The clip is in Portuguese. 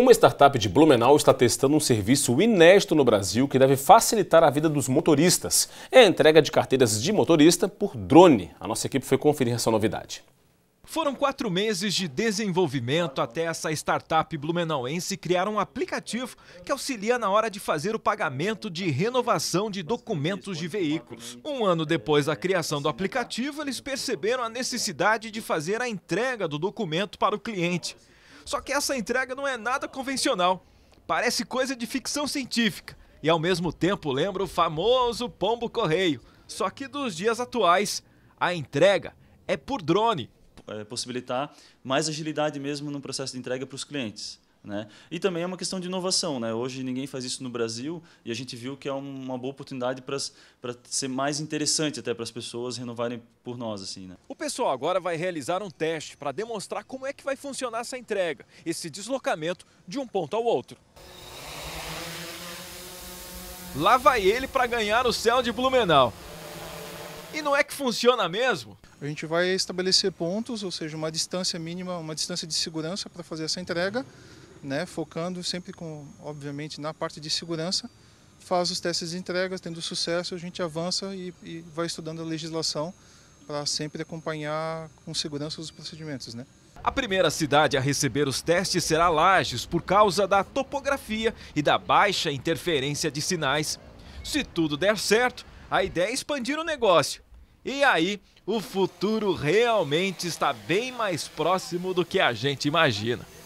Uma startup de Blumenau está testando um serviço inédito no Brasil que deve facilitar a vida dos motoristas. É a entrega de carteiras de motorista por drone. A nossa equipe foi conferir essa novidade. Foram quatro meses de desenvolvimento até essa startup blumenauense criar um aplicativo que auxilia na hora de fazer o pagamento de renovação de documentos de veículos. Um ano depois da criação do aplicativo, eles perceberam a necessidade de fazer a entrega do documento para o cliente. Só que essa entrega não é nada convencional. Parece coisa de ficção científica e ao mesmo tempo lembra o famoso pombo correio. Só que dos dias atuais, a entrega é por drone. É possibilitar mais agilidade mesmo no processo de entrega para os clientes. Né? E também é uma questão de inovação. Né? Hoje ninguém faz isso no Brasil e a gente viu que é uma boa oportunidade para ser mais interessante até para as pessoas renovarem por nós. assim. Né? O pessoal agora vai realizar um teste para demonstrar como é que vai funcionar essa entrega, esse deslocamento de um ponto ao outro. Lá vai ele para ganhar o céu de Blumenau. E não é que funciona mesmo? A gente vai estabelecer pontos, ou seja, uma distância mínima, uma distância de segurança para fazer essa entrega né, focando sempre com, obviamente, na parte de segurança, faz os testes de entregas, tendo sucesso, a gente avança e, e vai estudando a legislação para sempre acompanhar com segurança os procedimentos, né? A primeira cidade a receber os testes será Lages, por causa da topografia e da baixa interferência de sinais. Se tudo der certo, a ideia é expandir o negócio. E aí, o futuro realmente está bem mais próximo do que a gente imagina.